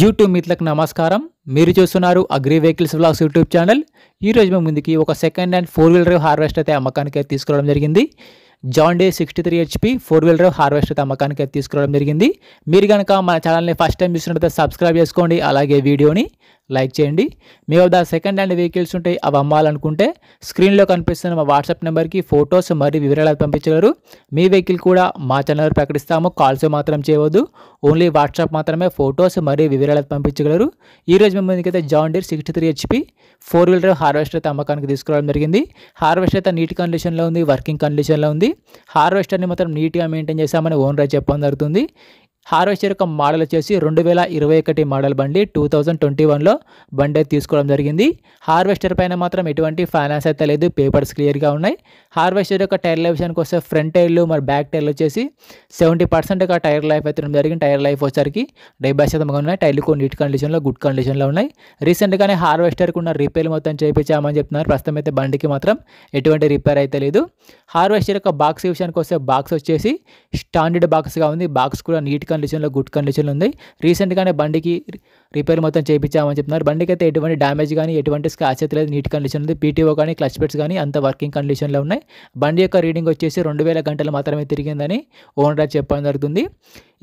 YouTube మిత్రులకు నమస్కారం మీరు చూస్తున్నారు agri vehicles vlogs YouTube channel ఈరోజు మేము ముందుకి ఒక second hand four wheeler harvest అయితే అమ్మకానికి అయితే తీసుకురావడం జరిగింది John Deere sixty three HP four wheeler harvest అయితే అమ్మకానికి అయితే తీసుకురావడం జరిగింది మీరు కనుక మన ఛానల్ని ఫస్ట్ టైం చూసినట్లయితే సబ్స్క్రైబ్ చేసుకోండి అలాగే వీడియోని లైక్ చేయండి మీ వద్ద సెకండ్ హ్యాండ్ వెహికల్స్ ఉంటాయి అవి అమ్మాలనుకుంటే స్క్రీన్లో కనిపిస్తున్న మా వాట్సాప్ నెంబర్కి ఫొటోస్ మరియు వివరాలు పంపించగలరు మీ వెహికల్ కూడా మా ఛానల్ ప్రకటిస్తాము కాల్స్ మాత్రం చేయవద్దు ఓన్లీ వాట్సాప్ మాత్రమే ఫొటోస్ మరియు వివరాలు పంపించగలరు ఈరోజు మేము John Deere sixty three HP four wheeler harvester అయితే అమ్మకానికి తీసుకురావడం జరిగింది హార్వెస్టర్ అయితే నీట్ కండిషన్లో ఉంది వర్కింగ్ కండిషన్లో ఉంది హార్వెస్టర్ని మాత్రం నీట్గా మెయింటైన్ చేశామని ఓనర్ చెప్పడం జరుగుతుంది హార్వెస్టర్ యొక్క మోడల్ వచ్చేసి రెండు వేల ఇరవై ఒకటి మోడల్ బండి టూ థౌజండ్ ట్వంటీ వన్లో బండి తీసుకోవడం జరిగింది హార్వెస్టర్ పైన మాత్రం ఎటువంటి ఫైనాన్స్ అయితే లేదు పేపర్స్ క్లియర్గా ఉన్నాయి హార్వెస్టర్ యొక్క టైర్ లైఫ్ విషయానికి వస్తే ఫ్రంట్ టైర్లు మరి బ్యాక్ టైర్లు వచ్చేసి సెవెంటీ పర్సెంట్ టైర్ లైఫ్ అయితే జరిగింది టైర్ లైఫ్ వచ్చేసరికి డెబ్బై శాతంగా ఉన్నాయి టైర్లు కొన్ని నీట్ కండిషన్లో గుడ్ కండిషన్లో ఉన్నాయి రీసెంట్గానే హార్వెస్టర్కి ఉన్న రిపేర్ మొత్తం చేయించామని చెప్తున్నారు ప్రస్తుతం అయితే బండికి మాత్రం ఎటువంటి రిపేర్ అయితే లేదు హార్వెస్టర్ యొక్క బాక్స్ విషయానికి వస్తే బాక్స్ వచ్చేసి స్టాండర్డ్ బాక్స్గా ఉంది బాక్స్ కూడా నీట్గా కండిషన్లో గుడ్ కండిషన్లో ఉంది రీసెంట్గానే బండికి రిపేర్ మొత్తం చేయించామని చెప్తున్నారు బండికి అయితే ఎటువంటి డ్యామేజ్ కానీ ఎటువంటి స్క్రాచ్ అయితే లేదు నీట్ కండిషన్ ఉంది పీటీఓ కానీ క్లచ్ పెట్స్ కానీ అంత వర్కింగ్ కండిషన్లో ఉన్నాయి బండి యొక్క రీడింగ్ వచ్చేసి రెండు వేల గంటలు మాత్రమే తిరిగిందని ఓనర్ చెప్పడం జరుగుతుంది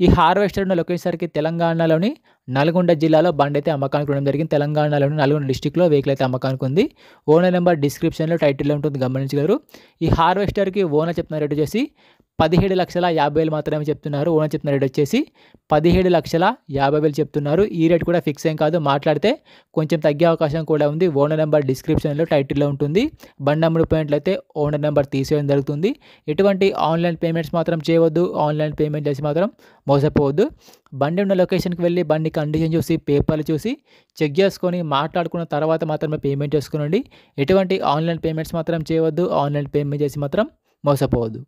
ఈ హార్వెస్టర్ ఉన్న లొకేషన్సరికి తెలంగాణలోని నల్గొండ జిల్లాలో బండి అయితే అమ్మకానికి ఉండడం జరిగింది తెలంగాణలోని నల్గొండ డిస్టిక్లో వెహికల్ అయితే అమ్మకానికి ఉంది ఓనర్ నెంబర్ డిస్క్రిప్షన్లో టైటిల్లో ఉంటుంది గమనించగలరు ఈ హార్వెస్టర్కి ఓనర్ చెప్తున్న రేటు వచ్చేసి పదిహేడు లక్షల యాభై వేలు మాత్రమే చెప్తున్నారు ఓనర్ చెప్తున్న రేట్ వచ్చేసి పదిహేడు లక్షల యాభై వేలు చెప్తున్నారు ఈ రేట్ కూడా ఫిక్స్ ఏం కాదు మాట్లాడితే కొంచెం తగ్గే అవకాశం కూడా ఉంది ఓనర్ నెంబర్ డిస్క్రిప్షన్లో టైటిల్లో ఉంటుంది బండి అమ్ముడు పాయింట్లు అయితే ఓనర్ నెంబర్ తీసేయడం జరుగుతుంది ఎటువంటి ఆన్లైన్ పేమెంట్స్ మాత్రం చేయవద్దు ఆన్లైన్ పేమెంట్ చేసి మాత్రం మోసపోవద్దు బండి ఉన్న లొకేషన్కి వెళ్ళి బండి కండిషన్ చూసి పేపర్లు చూసి చెక్ చేసుకొని మాట్లాడుకున్న తర్వాత మాత్రమే పేమెంట్ చేసుకునండి ఎటువంటి ఆన్లైన్ పేమెంట్స్ మాత్రం చేయవద్దు ఆన్లైన్ పేమెంట్ చేసి మాత్రం మోసపోవద్దు